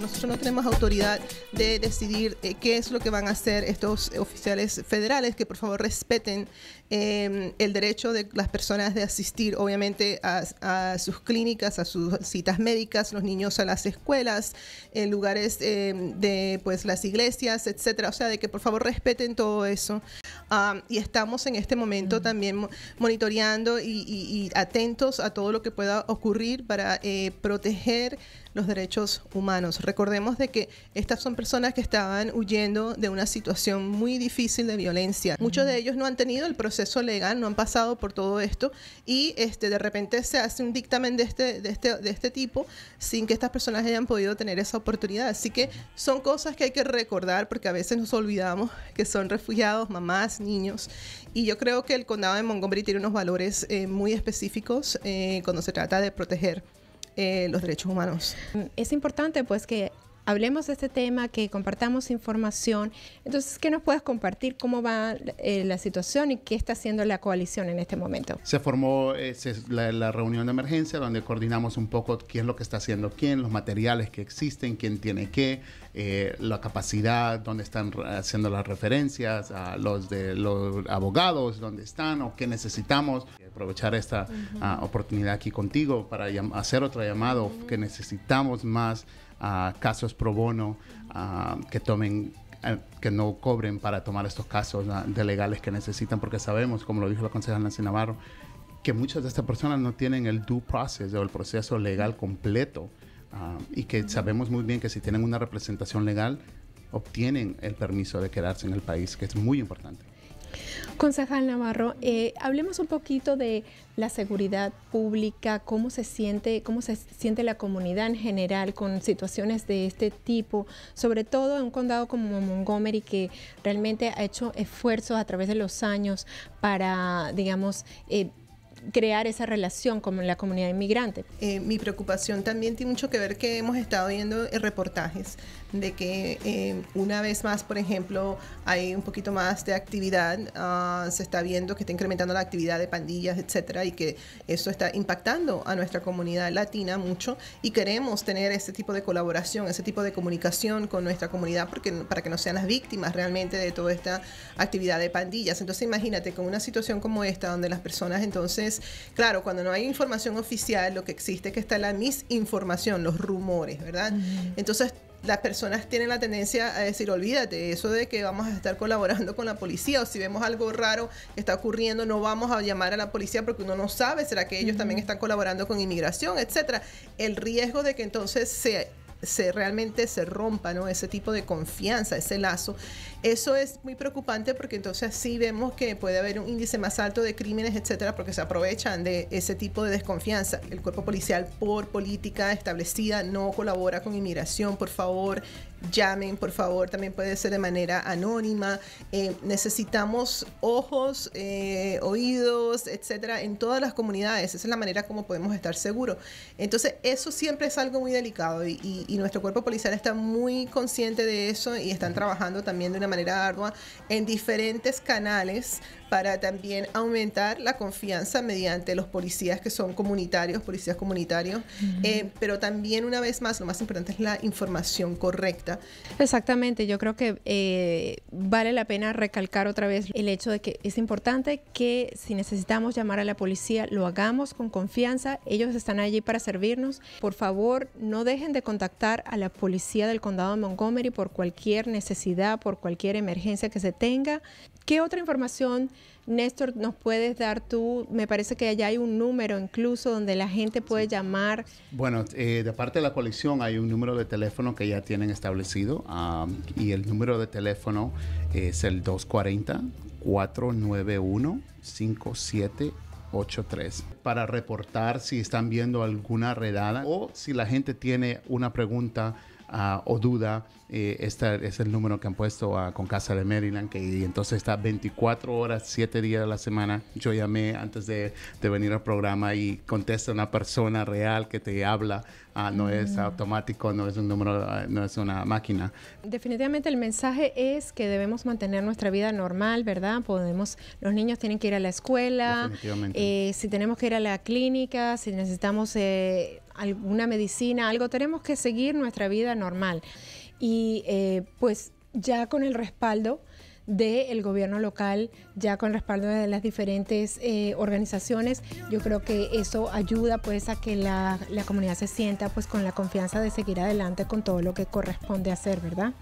nosotros no tenemos autoridad de decidir eh, qué es lo que van a hacer estos oficiales federales, que por favor respeten em, el derecho de las personas de asistir, obviamente, a, sus clínicas, a sus citas médicas, los niños a las escuelas, en lugares em, de pues las iglesias, etcétera. O sea, de que por favor respeten todo eso. y estamos en este momento también monitoreando y, y, atentos a todo lo que pueda ocurrir para eh, proteger los derechos humanos. Recordemos de que estas son personas que estaban huyendo de una situación muy difícil de violencia. Muchos de ellos no han tenido el proceso legal, no han pasado por todo esto y este, de repente se hace un dictamen este, de este, de, este, tipo sin que estas personas hayan podido tener esa oportunidad. Así que son cosas que hay que recordar porque a veces nos olvidamos que son refugiados, mamás, niños. Y yo creo que el condado de Montgomery tiene unos valores eh, muy específicos eh, cuando se trata de proteger eh, los derechos humanos. Es importante pues que hablemos de este tema, que compartamos información. Entonces, ¿qué nos puedes compartir? ¿Cómo va eh, la situación y qué está haciendo la coalición en este momento? Se formó eh, la, reunión de emergencia donde coordinamos un poco qué es lo que está haciendo quién, los materiales que existen, quién tiene qué, la capacidad, dónde están haciendo las referencias, a los de los abogados, dónde están o qué necesitamos aprovechar esta ah, oportunidad aquí contigo para hacer otro llamado que necesitamos más ah, casos pro bono ah, que tomen eh, que no cobren para tomar estos casos de legales que necesitan porque sabemos como lo dijo la concejal Nancy Navarro que muchas de estas personas no tienen el due process o el proceso legal completo y que sabemos muy bien que si tienen una representación legal obtienen el permiso de quedarse en el país que es muy importante Concejal Navarro, eh, hablemos un poquito de la seguridad pública, cómo se siente, cómo se siente la comunidad en general con situaciones de este tipo, sobre todo en un condado como Montgomery que realmente ha hecho esfuerzos a través de los años para, digamos, eh, crear esa relación con la comunidad inmigrante. Eh, mi preocupación también tiene mucho que ver que hemos estado viendo reportajes de que eh, una vez más, por ejemplo, hay un poquito más de actividad, ah, se está viendo que está incrementando la actividad de pandillas, etcétera, y que eso está impactando a nuestra comunidad latina mucho y queremos tener ese tipo de colaboración, ese tipo de comunicación con nuestra comunidad porque, para que no sean las víctimas realmente de toda esta actividad de pandillas. Entonces, imagínate con una situación como esta donde las personas entonces, claro, cuando no hay información oficial, lo que existe que está la misinformación, los rumores, ¿verdad? Entonces, las personas tienen la tendencia a decir, olvídate, eso de que vamos a estar colaborando con la policía o si vemos algo raro que está ocurriendo, no vamos a llamar a la policía porque uno no sabe, será que ellos también están colaborando con inmigración, etcétera. El riesgo de que entonces se se realmente se rompa ¿no? ese tipo de confianza, ese lazo. Eso es muy preocupante porque entonces sí vemos que puede haber un índice más alto de crímenes, etcétera, porque se aprovechan de ese tipo de desconfianza. El cuerpo policial, por política establecida, no colabora con inmigración, por favor, llamen, por favor, también puede ser de manera anónima. Eh, necesitamos ojos, eh, oídos, etcétera, en todas las comunidades. Esa es la manera como podemos estar seguros. Entonces, eso siempre es algo muy delicado y, nuestro cuerpo policial está muy consciente de eso y están trabajando también de una manera ardua en diferentes canales para también aumentar la confianza mediante los policías que son comunitarios, policías comunitarios, eh, pero también una vez más lo más importante es la información correcta. Exactamente, yo creo que eh, vale la pena recalcar otra vez el hecho de que es importante que si necesitamos llamar a la policía, lo hagamos con confianza, ellos están allí para servirnos. Por favor, no dejen de contactar a la policía del condado de Montgomery por cualquier necesidad, por cualquier emergencia que se tenga. ¿Qué otra información Néstor, nos puedes dar tú, me parece que allá hay un número incluso donde la gente puede llamar. Bueno, eh, de parte de la coalición hay un número de teléfono que ya tienen establecido y el número de teléfono es el 240 491 5783 para reportar si están viendo alguna redada o si la gente tiene una pregunta Ah, o duda, este es el número que han puesto ah, con Casa de Maryland, que y entonces está 24 horas, 7 días a la semana. Yo llamé antes de, venir al programa y contesta una persona real que te habla, ah, no es mm. automático, no es un número, no es una máquina. Definitivamente el mensaje es que debemos mantener nuestra vida normal, ¿verdad? Podemos, los niños tienen que ir a la escuela, eh, si tenemos que ir a la clínica, si necesitamos... Eh, alguna medicina, algo, tenemos que seguir nuestra vida normal. Y eh, pues ya con el respaldo del gobierno local, ya con el respaldo de las diferentes eh, organizaciones. Yo creo que eso ayuda pues a que la, la comunidad se sienta pues con la confianza de seguir adelante con todo lo que corresponde hacer, ¿verdad?